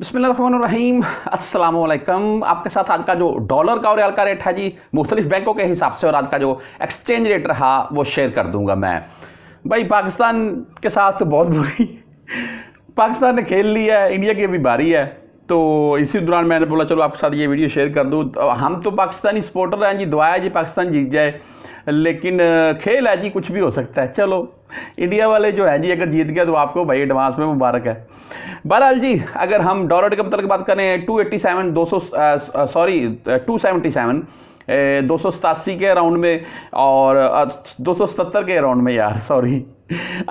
बसमीम अल्लाम आपके साथ आज का जो डॉलर का और रियाल का रेट है जी मुख्तलिफ बैंकों के हिसाब से और आज का जो एक्सचेंज रेट रहा वो शेयर कर दूंगा मैं भाई पाकिस्तान के साथ बहुत बुरी पाकिस्तान ने खेल लिया है इंडिया की अभी बारी है तो इसी दौरान मैंने बोला चलो आपके साथ ये वीडियो शेयर कर दूँ तो हम तो पाकिस्तानी सपोर्टर हैं जी दुआ जी पाकिस्तान जीत जाए लेकिन खेल है जी कुछ भी हो सकता है चलो इंडिया वाले जो हैं जी अगर जीत गया तो आपको भाई एडवांस में मुबारक है बहरहाल जी अगर हम डॉलर के मतलब बात करें टू एट्टी सेवन दो सौ सॉरी टू सेवेंटी सेवन दो सौ सतासी के अराउंड में और दो सौ सतर के अराउंड में यार सॉरी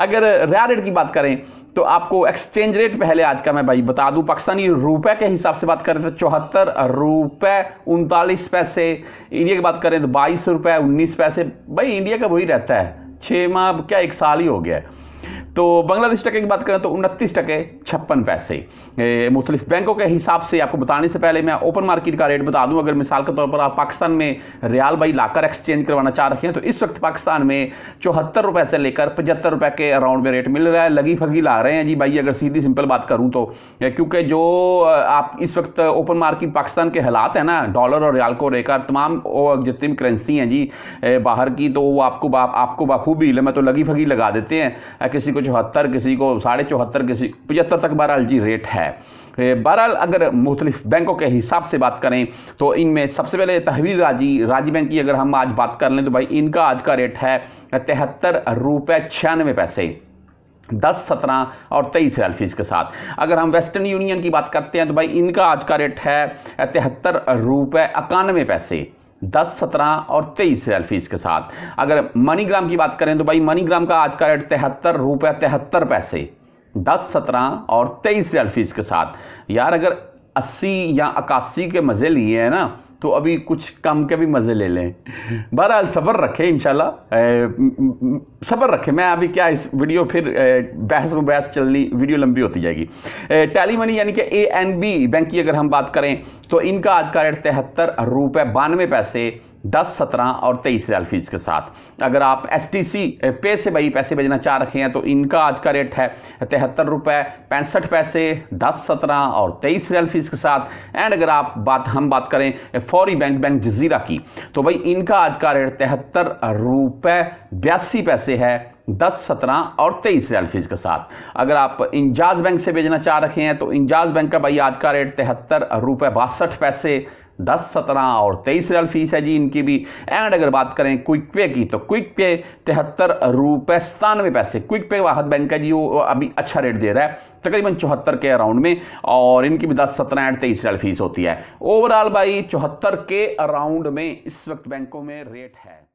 अगर रेट की बात करें तो आपको एक्सचेंज रेट पहले आज का मैं भाई बता दूं पाकिस्तानी रुपए के हिसाब से बात करें तो चौहत्तर रुपए उनतालीस पैसे इंडिया की बात करें तो बाईस रुपए उन्नीस पैसे भाई इंडिया का वही रहता है छः माह क्या एक साल ही हो गया है तो बांग्लादेश टके की बात करें तो उनतीस टके छप्पन पैसे मुख्तलिफ बैंकों के हिसाब से आपको बताने से पहले मैं ओपन मार्केट का रेट बता दूं अगर मिसाल के तौर पर आप पाकिस्तान में रियाल बाई लाकर एक्सचेंज करवाना चाह रहे हैं तो इस वक्त पाकिस्तान में चौहत्तर रुपये से लेकर पचहत्तर रुपये के अराउंड में रेट मिल रहा है लगी फगी ला रहे हैं जी भाई अगर सीधी सिंपल बात करूँ तो क्योंकि जो आप इस वक्त ओपन मार्केट पाकिस्तान के हालात हैं ना डॉलर और रियाल को लेकर तमाम जितनी भी करेंसी हैं जी बाहर की तो वो आपको बा, आपको बाखूबी मैं तो लगी फगी लगा देते हैं किसी को चौहत्तर किसी को साढ़े चौहत्तर किसी पचहत्तर तक बहरहाल जी रेट है बहरहाल अगर मुख्तलिफ बैंकों के हिसाब से बात करें तो इनमें सबसे पहले तहवीर राजी राजी बैंक की अगर हम आज बात कर लें तो भाई इनका आज का रेट है तिहत्तर रुपये छियानवे पैसे दस सत्रह और तेईस रियाल फीस के साथ अगर हम वेस्टर्न यूनियन की बात करते हैं तो भाई इनका आज का रेट है तिहत्तर रुपये इक्यानवे पैसे दस सत्रह और तेईस रियल फीस के साथ अगर मनीग्राम की बात करें तो भाई मनीग्राम का आज का रेट तिहत्तर रुपये तिहत्तर पैसे दस सत्रह और तेईस रियल फीस के साथ यार अगर अस्सी या इक्यासी के मज़े लिए हैं ना तो अभी कुछ काम के भी मज़े ले लें बहरहाल सब्र रखें इन सब्र रखें मैं अभी क्या इस वीडियो फिर बहस बहस चलनी वीडियो लंबी होती जाएगी टैली मनी यानी कि ए एन बी बैंक की अगर हम बात करें तो इनका आज का रेट तिहत्तर रुपये बानवे पैसे दस सत्रह और तेईस रियाल फीस के साथ अगर आप एस टी सी पे से भाई पैसे भेजना चाह रखे हैं तो इनका आज का रेट है तिहत्तर रुपये पैंसठ पैसे दस सत्रह और तेईस रियाल फीस के साथ एंड अगर आप बात हम बात करें फौरी बैंक बैंक जजीरा की तो भाई इनका आज का रेट तिहत्तर रुपये बयासी पैसे है दस सत्रह और तेईस रियाल फीस के साथ अगर आप इंजाज बैंक से भेजना चाह रखे हैं तो इंजाज बैंक का भाई आज का रेट तिहत्तर रुपये बासठ पैसे दस सत्रह और तेईस रियल फीस है जी इनकी भी एंड अगर बात करें क्विक पे की तो क्विक पे तिहत्तर रुपये सतानवे पैसे क्विक पे वाहत बैंक है जी वो अभी अच्छा रेट दे रहा है तकरीबन चौहत्तर के अराउंड में और इनकी भी दस सत्रह एंड तेईस रियल फीस होती है ओवरऑल भाई चौहत्तर के अराउंड में इस वक्त बैंकों में रेट है